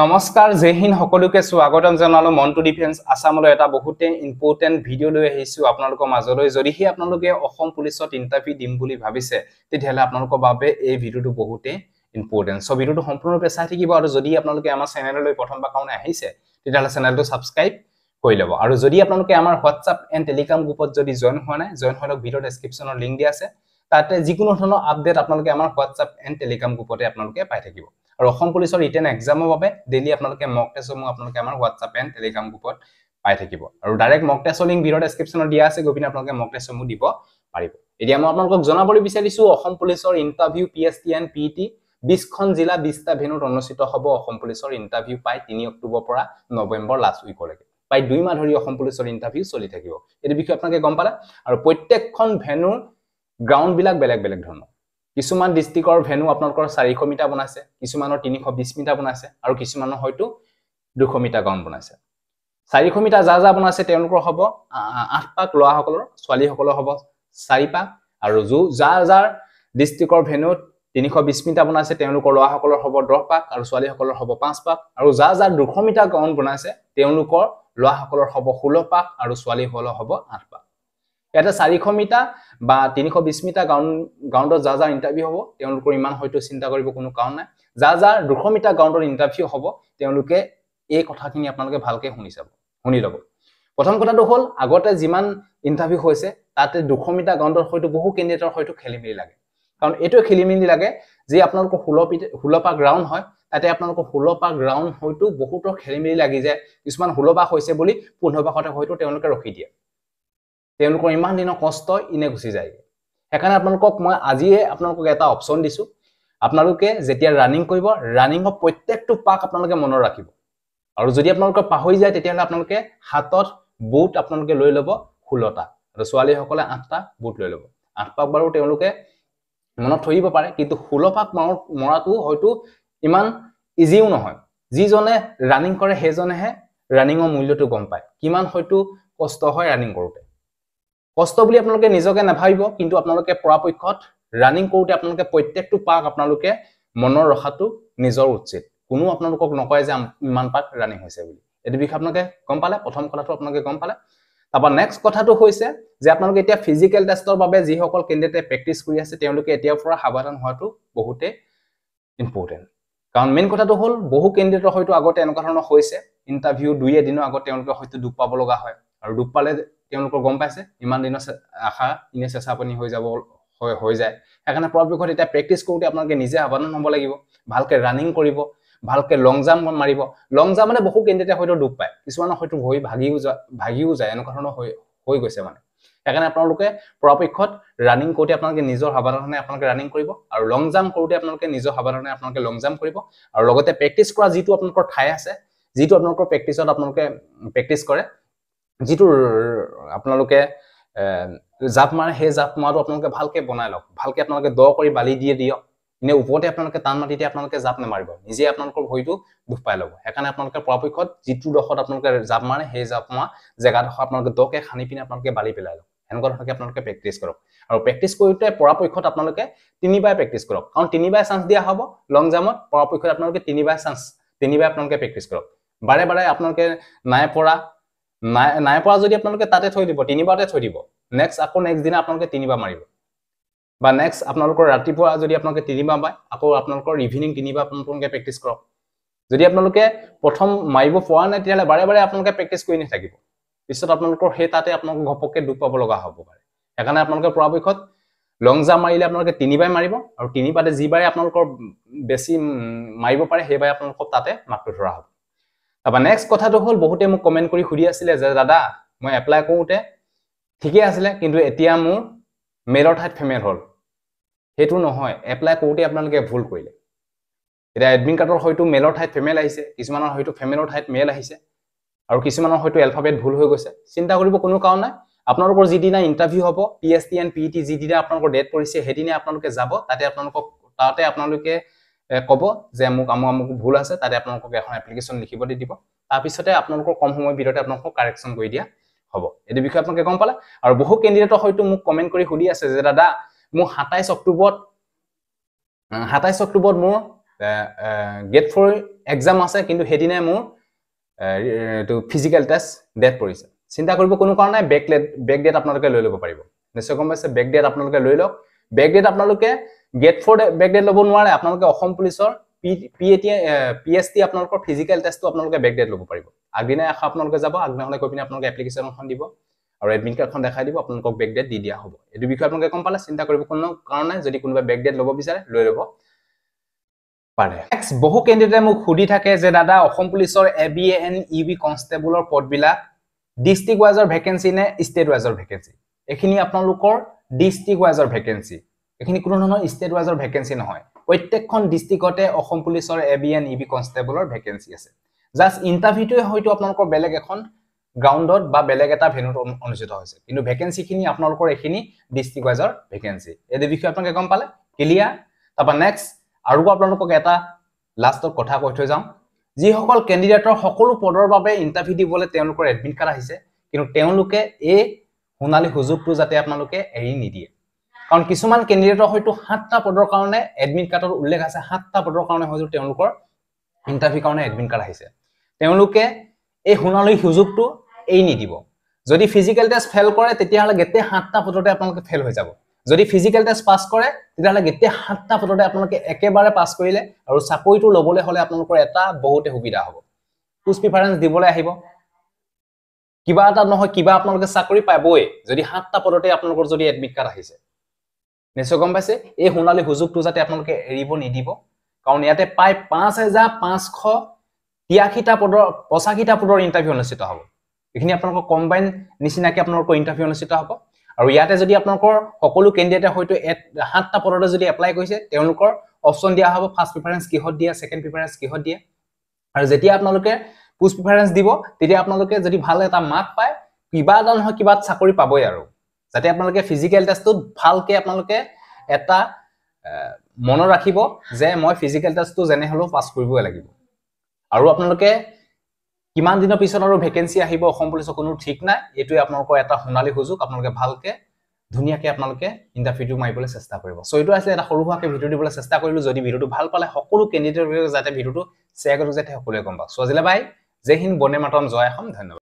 নমস্কার জেহিন সকলকে স্বাগতম জানালো মন্টু ডিফেন্স আসামলৈ এটা বহুতে ইম্পর্টেন্ট ভিডিও লৈ আহিছো আপোনালোকৰ মাজলৈ যদিহে আপোনালোকে অসম পুলিশত ইন্টাৰভিউ দিম বুলি ভাবিছে তেতিয়াহ'লে আপোনালোকৰ বাবে এই ভিডিওটো বহুতে ইম্পৰ্টেন্ট সো ভিডিওটো সম্পূৰ্ণৰূপে চাই থাকিব আৰু যদি আপোনালোকে আমাৰ চেনেললৈ প্ৰথমবাৰ কাৰণে আহিছে তেতিয়াহ'লে চেনেলটো সাবস্ক্ৰাইব কৰি ল'ব আৰু যদি আপোনালোকে আমাৰ হোৱাটছআপ এণ্ড টেলিগ্ৰাম গ্ৰুপত যদি জইন হোৱা নাই জইন হ'লে ভিডিঅ' ডেছক্ৰিপশ্যনৰ লিংক দিয়া আছে তাতে যিকোনো ধৰণৰ আপডেট আপোনালোকে আমাৰ হোৱাটছআপ এণ্ড টেলিগ্ৰাম গ্ৰুপতে আপোনালোকে পাই থাকিব আৰু অসম পুলিচৰ ৰিটেন এক্সামৰ বাবে ডেইলি আপোনালোকে মক টেষ্টসমূহ আপোনালোকে আমাৰ হোৱাটছআপ এণ্ড টেলিগ্ৰাম গ্ৰুপত পাই থাকিব আৰু ডাইৰেক্ট মক টেষ্টৰ লিংক ভিডিঅ' ডেছক্ৰিপশ্যনত দিয়া আছে গৈ পিনে আপোনালোকে মক টেষ্টসমূহ দিব পাৰিব এতিয়া মই আপোনালোকক জনাবলৈ বিচাৰিছোঁ অসম পুলিচৰ interview P S T and P T বিছখন জিলা বিছটা ভেনুত অনুষ্ঠিত হ'ব অসম পুলিচৰ ইণ্টাৰভিউ প্ৰায় তিনি অক্টোবৰৰ পৰা নৱেম্বৰ লাষ্ট উইকলৈকে প্ৰায় দুই মাহ ধৰি অসম পুলিচৰ ইণ্টাৰভিউ চলি থাকিব এইটো বিষয়ে আপোনালোকে গম পালে আৰু প্ৰত্যেকখন ভেনুৰ গ্ৰাউণ্ডবিলাক বেলেগ বেলেগ ধৰণৰ কিছুমান ডিষ্ট্ৰিক্টৰ ভেনু আপোনালোকৰ চাৰিশ মিটাৰ বনাইছে কিছুমানৰ তিনিশ বিছ মিটাৰ বনাইছে আৰু কিছুমানৰ হয়তো দুশ মিটাৰ গাউন বনাইছে চাৰিশ মিটাৰ যা যা বনাইছে তেওঁলোকৰ হ'ব আঠ পাক ল'ৰাসকলৰ ছোৱালীসকলৰ হ'ব চাৰি পাক আৰু যো যা যাৰ ডিষ্ট্ৰিক্টৰ ভেনু তিনিশ বিছ মিটাৰ বনাইছে তেওঁলোকৰ ল'ৰাসকলৰ হ'ব দহ পাক আৰু ছোৱালীসকলৰ হ'ব পাঁচ পাক আৰু যা যাৰ দুশ মিটাৰ গাউন বনাইছে তেওঁলোকৰ ল'ৰাসকলৰ হ'ব ষোল্ল পাক আৰু ছোৱালীসকলৰ হ'ব আঠ পাক ইয়াতে চাৰিশ মিটাৰ বা তিনিশ বিছ মিটাৰ গ্ৰাউণ্ড গ্ৰাউণ্ডত যাৰ যাৰ ইণ্টাৰভিউ হ'ব তেওঁলোকৰ ইমান হয়তো চিন্তা কৰিব কোনো কাৰণ নাই যাৰ যাৰ দুশ মিটাৰ গ্ৰাউণ্ডত ইণ্টাৰভিউ হ'ব তেওঁলোকে এই কথাখিনি আপোনালোকে ভালকৈ শুনি চাব শুনি ল'ব প্ৰথম কথাটো হ'ল আগতে যিমান ইণ্টাৰভিউ হৈছে তাতে দুশ মিটাৰ গ্ৰাউণ্ডত হয়তো বহু কেণ্ডিডেটৰ হয়তো খেলি মেলি লাগে কাৰণ এইটোৱে খেলি মেলি লাগে যি আপোনালোকৰ ষোল্ল পিটাৰ গ্ৰাউণ্ড হয় তাতে আপোনালোকৰ ষোল্ল গ্ৰাউণ্ড হয়তো বহুতৰ খেলি মেলি লাগি যায় কিছুমান সুলভা হৈছে বুলি পোন্ধৰ পাশতে হয়তো তেওঁলোকে ৰখি দিয়ে তেওঁলোকৰ ইমান দিনৰ কষ্ট ইনে গুচি যায়গৈ সেইকাৰণে আপোনালোকক মই আজিয়ে আপোনালোকক এটা অপশ্যন দিছোঁ আপোনালোকে যেতিয়া ৰানিং কৰিব ৰানিঙৰ প্ৰত্যেকটো পাক আপোনালোকে মনত ৰাখিব আৰু যদি আপোনালোকে পাহৰি যায় তেতিয়াহ'লে আপোনালোকে হাতত বুট আপোনালোকে লৈ ল'ব ষোল্লটা আৰু ছোৱালীসকলে আঠটা বুট লৈ ল'ব আঠ পাক বাৰু তেওঁলোকে মনত থৈ দিব পাৰে কিন্তু ষোল্ল পাক মৰাটো হয়তো ইমান ইজিও নহয় যিজনে ৰানিং কৰে সেইজনেহে ৰানিঙৰ মূল্যটো গম পায় কিমান হয়তো কষ্ট হয় ৰানিং কৰোঁতে কষ্ট বুলি আপোনালোকে নিজকে নাভাবিব কিন্তু আপোনালোকে পৰাপক্ষত ৰানিং কৰোঁতে আপোনালোকে প্ৰত্যেকটো পাক আপোনালোকে মনৰ ৰখাটো নিজৰ উচিত কোনো আপোনালোকক নকয় যে ইমান পাক ৰানিং হৈছে বুলি এইটো বিষয়ে আপোনালোকে গম পালে প্ৰথম কথাটো আপোনালোকে গম পালে তাৰপৰা নেক্সট কথাটো হৈছে যে আপোনালোকে এতিয়া ফিজিকেল টেষ্টৰ বাবে যিসকল কেণ্ডিডেটে প্ৰেক্টিছ কৰি আছে তেওঁলোকে এতিয়াৰ পৰা সাৱধান হোৱাটো বহুতেই ইম্পৰ্টেণ্ট কাৰণ মেইন কথাটো হ'ল বহু কেণ্ডিডেটৰ হয়তো আগতে এনেকুৱা ধৰণৰ হৈছে ইণ্টাৰভিউ দুই এদিনৰ আগত তেওঁলোকে হয়তো দুখ পাব লগা হয় আৰু দুখ পালে তেওঁলোকৰ গম পাইছে ইমান দিনৰ আশা ইনে চেচা হৈ যাব হৈ যায় সেইকাৰণে পৰাপক্ষত এতিয়া প্ৰেক্টিচ কৰোঁতে আপোনালোকে নিজে সাৱধান হ'ব লাগিব ভালকৈ ৰানিং কৰিব ভালকৈ লং জাম্প মাৰিব লং জাম্প মানে বহু কেণ্ডিডেটে হয়তো দুখ পায় কিছুমানৰ হয়তো ভৰি ভাগিও যায় ভাগিও যায় এনেকুৱা ধৰণৰ হৈ হৈ গৈছে মানে সেইকাৰণে আপোনালোকে পৰাপক্ষত ৰানিং কৰোঁতে আপোনালোকে নিজৰ সাৱধানে আপোনালোকে ৰানিং কৰিব আৰু লং জাম্প কৰোঁতে আপোনালোকে নিজৰ সাৱধানে আপোনালোকে লং জাম্প কৰিব আৰু লগতে প্ৰেক্টিচ কৰা যিটো আপোনালোকৰ ঠাই আছে যিটো আপোনালোকৰ প্ৰেক্টিচত আপোনালোকে প্ৰেক্টিচ কৰে যিটো আপোনালোকে জাপ মাৰে সেই জাপ মৰাটো আপোনালোকে ভালকৈ বনাই লওক ভালকৈ আপোনালোকে দ কৰি বালি দিয়ে দিয়ক এনে ওপৰতে আপোনালোকে টান মাটিতে আপোনালোকে জাপ নামাৰিব নিজে আপোনালোকৰ ভৰিটো দুখ পাই ল'ব সেইকাৰণে আপোনালোকে পৰাপক্ষত যিটো ডোখৰত আপোনালোকে জাপ মাৰে সেই জাপ মৰা জেগাডোখৰ আপোনালোকে দকে খান্দি পিনি আপোনালোকে বালি পেলাই লওক সেনেকুৱা ধৰণকে আপোনালোকে প্ৰেক্টিচ কৰক আৰু প্ৰেক্টিচ কৰোঁতে পৰাপক্ষত আপোনালোকে তিনিবাৰ প্ৰেক্টিচ কৰক কাৰণ তিনিবাৰ চান্স দিয়া হ'ব লং জাম্পত পৰাপক্ষত আপোনালোকে তিনিবাৰ চান্স তিনিবাৰ আপোনালোকে প্ৰেক্টিচ কৰক বাৰে বাৰে আপোনালোকে নাই পৰা নাই নাই পৰা যদি আপোনালোকে তাতে থৈ দিব তিনিবাৰতে থৈ দিব নেক্সট আকৌ নেক্সট দিনা আপোনালোকে তিনিবাৰ মাৰিব বা নেক্সট আপোনালোকৰ ৰাতিপুৱা যদি আপোনালোকে তিনিবাৰ পায় আকৌ আপোনালোকৰ ইভিনিং তিনিবাৰ আপোনালোকে প্ৰেক্টিছ কৰক যদি আপোনালোকে প্ৰথম মাৰিব পৰা নাই তেতিয়াহ'লে বাৰে বাৰে আপোনালোকে প্ৰেক্টিছ কৰি নাথাকিব পিছত আপোনালোকৰ সেই তাতে আপোনালোকৰ ঘপককৈ দুখ পাব লগা হ'ব পাৰে সেইকাৰণে আপোনালোকে পৰাপক্ষত লং জাম্প মাৰিলে আপোনালোকে তিনিবাৰ মাৰিব আৰু তিনিবাৰতে যিবাৰে আপোনালোকৰ বেছি মাৰিব পাৰে সেইবাৰে আপোনালোকক তাতে মাত্ৰ ধৰা হ'ব তাৰপৰা নেক্সট কথাটো হ'ল বহুতে মোক কমেণ্ট কৰি সুধি আছিলে যে দাদা মই এপ্লাই কৰোঁতে ঠিকেই আছিলে কিন্তু এতিয়া মোৰ মেলৰ ঠাইত ফেমেল হ'ল সেইটো নহয় এপ্লাই কৰোঁতে আপোনালোকে ভুল কৰিলে এতিয়া এডমিন কাৰ্ডৰ হয়তো মেলৰ ঠাইত ফেমেল আহিছে কিছুমানৰ হয়তো ফেমেলৰ ঠাইত মেল আহিছে আৰু কিছুমানৰ হয়তো এলফাবেট ভুল হৈ গৈছে চিন্তা কৰিব কোনো কাৰণ নাই আপোনালোকৰ যিদিনা ইণ্টাৰভিউ হ'ব P S T and P E T যিদিনা আপোনালোকৰ ডেট পৰিছে সেইদিনাই আপোনালোকে যাব তাতে আপোনালোকক তাতে আপোনালোকে ক'ব যে মোক আমুক আমুক ভুল আছে তাতে আপোনালোকক এখন এপ্লিকেশ্যন লিখিবলৈ দিব তাৰপিছতে আপোনালোকৰ কম সময়ৰ ভিতৰতে আপোনালোকক কাৰেকশ্যন কৰি দিয়া হ'ব এইটো বিষয়ে আপোনালোকে গম পালে আৰু বহু কেণ্ডিডেটৰ হয়তো মোক কমেণ্ট কৰি সুধি আছে যে দাদা মোৰ সাতাইছ অক্টোবৰত সাতাইছ অক্টোবৰত মোৰ গেট ফ'ৰ এক্সাম আছে কিন্তু সেইদিনাই মোৰ এইটো ফিজিকেল টেষ্ট ডেট পৰিছে চিন্তা কৰিব কোনো কাৰণে বেক লেট বেক ডেট আপোনালোকে লৈ ল'ব পাৰিব নিশ্চয় গম পাইছে বেক ডেট আপোনালোকে লৈ লওক বেক ডেট আপোনালোকে গেট ফৰ বেকডেট ল'ব নোৱাৰে আপোনালোকে অসম পুলিচৰ P A P S T আপোনালোকৰ ফিজিকেল টেষ্টটো আপোনালোকে বেক ল'ব পাৰিব আগদিনাই আশা আপোনালোকে যাব আগদিনাখনে গৈ পিনি আপোনালোকে এপ্লিকেশ্যনখন দিব আৰু এডমিট কাৰ্ডখন দেখাই দিব আপোনালোকক বেকডেট দি দিয়া হ'ব এইটো বিষয়ে আপোনালোকে গম পালে চিন্তা কৰিব কোনো কাৰণে যদি কোনোবাই বেক ডেট ল'ব বিচাৰে লৈ ল'ব পাৰে নেক্সট বহু কেণ্ডিডেটে মোক সুধি থাকে যে দাদা অসম পুলিচৰ A B and U B কনষ্টেবলৰ পদবিলাক ডিষ্ট্ৰিক্ট ৱাইজৰ ভেকেঞ্চি নে ষ্টেট ৱাইজৰ ভেকেঞ্চি এইখিনি আপোনালোকৰ ডিষ্ট্ৰিক্ট ৱাইজৰ ভেকেঞ্চি এইখিনি কোনো ধৰণৰ ষ্টেট ৱাইজৰ ভেকেঞ্চি নহয় প্ৰত্যেকখন ডিষ্ট্ৰিক্টতে অসম পুলিচৰ A B and U B কনষ্টেবলৰ ভেকেঞ্চি আছে জাষ্ট ইণ্টাৰভিউটোৱে হয়তো আপোনালোকৰ বেলেগ এখন গ্ৰাউণ্ডত বা বেলেগ এটা ভেনুত অনুষ্ঠিত হৈছে কিন্তু ভেকেঞ্চিখিনি আপোনালোকৰ এইখিনি ডিষ্ট্ৰিক্ট ৱাইজৰ ভেকেঞ্চি এই বিষয়ে আপোনালোকে গম পালে ক্লিয়াৰ তাৰপৰা নেক্সট আৰু আপোনালোকক এটা লাষ্টত কথা কৈ থৈ যাওঁ যিসকল কেণ্ডিডেটৰ সকলো পদৰ বাবে ইণ্টাৰভিউ দিবলৈ তেওঁলোকৰ এডমিট কাৰ্ড আহিছে কিন্তু তেওঁলোকে এই সোণালী সুযোগটো যাতে আপোনালোকে এৰি নিদিয়ে কাৰণ কিছুমান কেণ্ডিডেটৰ হয়তো সাতটা পদৰ কাৰণে এডমিট কাৰ্ডৰ উল্লেখ আছে সাতটা পদৰ কাৰণে হয়তো তেওঁলোকৰ ইণ্টাৰভিউ কাৰণে এডমিট কাৰ্ড আহিছে তেওঁলোকে এই সোণালী সুযোগটো এৰি নিদিব যদি ফিজিকেল টেষ্ট ফেইল কৰে তেতিয়াহ'লে গোটেই সাতটা পদতে আপোনালোকে ফেইল হৈ যাব যদি ফিজিকেল টেষ্ট পাছ কৰে তেতিয়াহ'লে গোটেই সাতটা পদতে আপোনালোকে একেবাৰে পাছ কৰিলে আৰু চাকৰিটো ল'বলৈ হ'লে আপোনালোকৰ এটা বহুতে সুবিধা হ'ব পুষ্ট প্ৰিফাৰেঞ্চ দিবলৈ আহিব কিবা এটা নহয় কিবা আপোনালোকে চাকৰি পাবই যদি সাতটা পদতে আপোনালোকৰ যদি এডমিট কাৰ্ড আহিছে নিশ্চয় গম পাইছে এই সোণালী সুযোগটো যাতে আপোনালোকে এৰিব নিদিব কাৰণ ইয়াতে প্ৰায় পাঁচ হেজাৰ পাঁচশ তিৰাশীটা পদৰ পঁচাশীটা পদৰ ইণ্টাৰভিউ অনুষ্ঠিত হ'ব এইখিনি আপোনালোকৰ কম্বাইন নিচিনাকৈ আপোনালোকৰ ইণ্টাৰভিউ অনুষ্ঠিত হ'ব আৰু ইয়াতে যদি আপোনালোকৰ সকলো কেণ্ডিডেটে হয়তো সাতটা পদতে যদি এপ্লাই কৰিছে তেওঁলোকৰ অপশ্যন দিয়া হ'ব ফাৰ্ষ্ট প্ৰিফাৰেঞ্চ কিহত দিয়া ছেকেণ্ড প্ৰিফাৰেঞ্চ কিহত দিয়ে আৰু যেতিয়া আপোনালোকে পুষ প্ৰিফাৰেঞ্চ দিব তেতিয়া আপোনালোকে যদি ভাল এটা মাৰ্ক পায় কিবা এটা নহয় কিবা চাকৰি পাবই আৰু যাতে আপোনালোকে ফিজিকেল টেষ্টটোত ভালকে আপোনালোকে এটা মনত ৰাখিব যে মই ফিজিকেল টেষ্টটো যেনে হ'লেও পাছ কৰিবই লাগিব আৰু আপোনালোকে কিমান দিনৰ পিছত আৰু ভেকেঞ্চি আহিব অসম পুলিচৰ কোনো ঠিক নাই এইটোৱে আপোনালোকৰ এটা সোণালী সুযোগ আপোনালোকে ভালকৈ ধুনীয়াকে আপোনালোকে ইণ্টাৰভিউটো মাৰিবলৈ চেষ্টা কৰিব চ' এইটো আছিলে এটা সৰু সুৰাকৈ ভিডিঅ' দিবলৈ চেষ্টা কৰিলোঁ যদি ভিডিঅ'টো ভাল পালে সকলো কেণ্ডিডেটৰ যাতে ভিডিঅ'টো শ্বেয়াৰ কৰিব যাতে সকলোৱে গম পাওক চ' আজিলে বাই জয় হিন্দ বন্দে মাতম জয় হ'ম ধন্যবাদ